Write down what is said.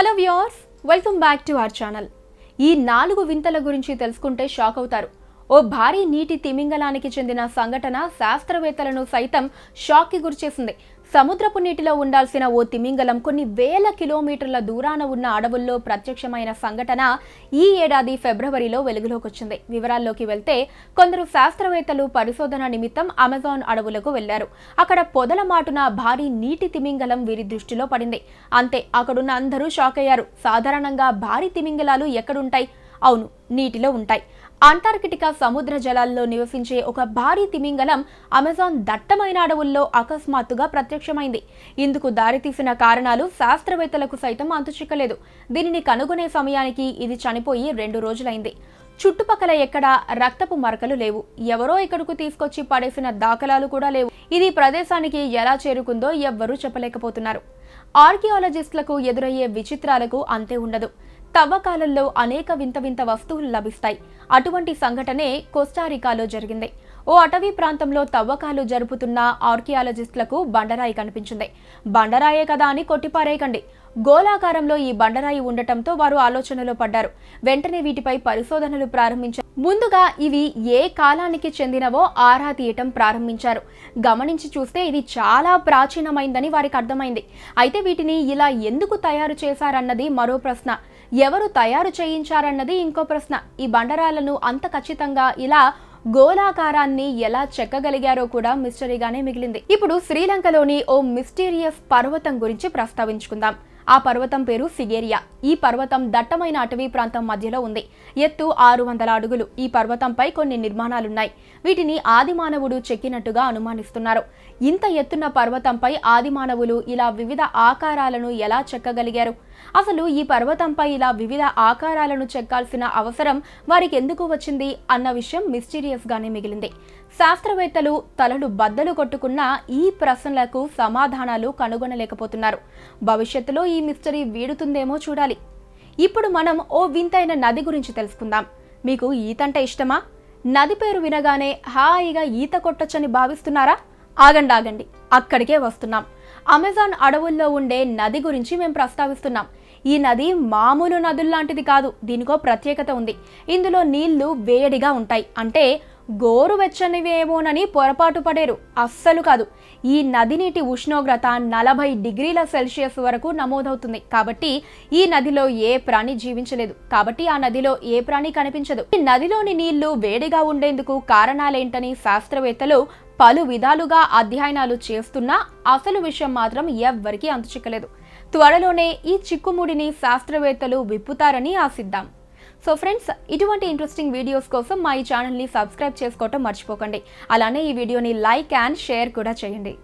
hello viewers welcome back to our channel ఈ నాలుగు వింతల గురించి తెలుసుకుంటే షాక్ అవుతారు ఓ భారీ నీటి తిమింగలానికి చెందిన సంఘటన శాస్త్రవేత్తలను సైతం షాక్కి గురిచేసింది సముద్రపు నీటిలో ఉండాల్సిన ఓ తిమింగలం కొన్ని వేల కిలోమీటర్ల దూరాన ఉన్న అడవుల్లో ప్రత్యక్షమైన సంఘటన ఈ ఏడాది ఫిబ్రవరిలో వెలుగులోకి వచ్చింది వివరాల్లోకి వెళ్తే కొందరు శాస్త్రవేత్తలు పరిశోధన నిమిత్తం అమెజాన్ అడవులకు వెళ్లారు అక్కడ పొదల మాటున భారీ నీటి తిమింగలం వీరి దృష్టిలో పడింది అంతే అక్కడున్న అందరూ షాక్ అయ్యారు సాధారణంగా భారీ తిమింగలాలు ఎక్కడుంటాయి అవును నీటిలో ఉంటాయి అంటార్కిటికా సముద్ర జలాల్లో నివసించే ఒక భారీ తిమింగలం అమెజాన్ దట్టమైన అడవుల్లో అకస్మాత్తుగా ప్రత్యక్షమైంది ఇందుకు దారితీసిన కారణాలు శాస్త్రవేత్తలకు సైతం అంతుచిక్కలేదు దీనిని కనుగొనే సమయానికి ఇది చనిపోయి రెండు రోజులైంది చుట్టుపక్కల ఎక్కడా రక్తపు మరకలు లేవు ఎవరో ఇక్కడకు తీసుకొచ్చి పడేసిన దాఖలాలు కూడా లేవు ఇది ప్రదేశానికి ఎలా చేరుకుందో ఎవ్వరూ చెప్పలేకపోతున్నారు ఆర్కియాలజిస్టులకు ఎదురయ్యే విచిత్రాలకు అంతే ఉండదు తవ్వకాలంలో అనేక వింత వింత వస్తువులు లభిస్తాయి అటువంటి సంఘటనే కోస్టారికాలో జరిగింది ఓ అటవీ ప్రాంతంలో తవ్వకాలు జరుపుతున్న ఆర్కియాలజిస్టులకు బండరాయి కనిపించింది బండరాయే కదా అని కొట్టిపారేయకండి గోళాకారంలో ఈ బండరాయి ఉండటంతో వారు ఆలోచనలో పడ్డారు వెంటనే వీటిపై పరిశోధనలు ప్రారంభించారు ముందుగా ఇవి ఏ కాలానికి చెందినవో ఆరా తీయటం ప్రారంభించారు గమనించి చూస్తే ఇది చాలా ప్రాచీనమైందని వారికి అర్థమైంది అయితే వీటిని ఇలా ఎందుకు తయారు చేశారన్నది మరో ప్రశ్న ఎవరు తయారు చేయించారన్నది ఇంకో ప్రశ్న ఈ బండరాలను అంత ఖచ్చితంగా ఇలా గోళాకారాన్ని ఎలా చెక్కగలిగారో కూడా మిస్టరీగానే మిగిలింది ఇప్పుడు శ్రీలంకలోని ఓ మిస్టీరియస్ పర్వతం గురించి ప్రస్తావించుకుందాం ఆ పర్వతం పేరు సిగేరియా ఈ పర్వతం దట్టమైన అటవీ ప్రాంతం మధ్యలో ఉంది ఎత్తు ఆరు వందల అడుగులు ఈ పర్వతంపై కొన్ని నిర్మాణాలున్నాయి వీటిని ఆదిమానవుడు చెక్కినట్టుగా అనుమానిస్తున్నారు ఇంత ఎత్తున్న పర్వతంపై ఆదిమానవులు ఇలా వివిధ ఆకారాలను ఎలా చెక్కగలిగారు అసలు ఈ పర్వతంపై ఇలా వివిధ ఆకారాలను చెక్కాల్సిన అవసరం వారికి ఎందుకు వచ్చింది అన్న విషయం మిస్టీరియస్గానే మిగిలింది శాస్త్రవేత్తలు తలలు బద్దలు కొట్టుకున్న ఈ ప్రశ్నలకు సమాధానాలు కనుగొనలేకపోతున్నారు భవిష్యత్తులో ఈ ఈ మిస్టరీ వీడుతుందేమో చూడాలి ఇప్పుడు మనం ఓ వింతైన నది గురించి తెలుసుకుందాం మీకు ఈతంటే ఇష్టమా నది పేరు వినగానే హాయిగా ఈత కొట్టొచ్చని భావిస్తున్నారా ఆగండి ఆగండి అక్కడికే వస్తున్నాం అమెజాన్ అడవుల్లో ఉండే నది గురించి మేము ప్రస్తావిస్తున్నాం ఈ నది మామూలు నదుల్లాంటిది కాదు దీనికో ప్రత్యేకత ఉంది ఇందులో నీళ్లు వేడిగా ఉంటాయి అంటే గోరువెచ్చనివేమోనని పొరపాటు పడేరు అస్సలు కాదు ఈ నది నీటి ఉష్ణోగ్రత నలభై డిగ్రీల సెల్సియస్ వరకు నమోదవుతుంది కాబట్టి ఈ నదిలో ఏ ప్రాణి జీవించలేదు కాబట్టి ఆ నదిలో ఏ ప్రాణి కనిపించదు ఈ నదిలోని నీళ్లు వేడిగా ఉండేందుకు కారణాలేంటని శాస్త్రవేత్తలు పలు విధాలుగా అధ్యయనాలు చేస్తున్నా అసలు విషయం మాత్రం ఎవ్వరికీ అంతుచిక్కలేదు త్వరలోనే ఈ చిక్కుముడిని శాస్త్రవేత్తలు విప్పుతారని ఆశిద్దాం సో ఫ్రెండ్స్ ఇటువంటి ఇంట్రెస్టింగ్ వీడియోస్ కోసం మా ఈ ఛానల్ని సబ్స్క్రైబ్ చేసుకోవటం మర్చిపోకండి అలానే ఈ వీడియోని లైక్ అండ్ షేర్ కూడా చేయండి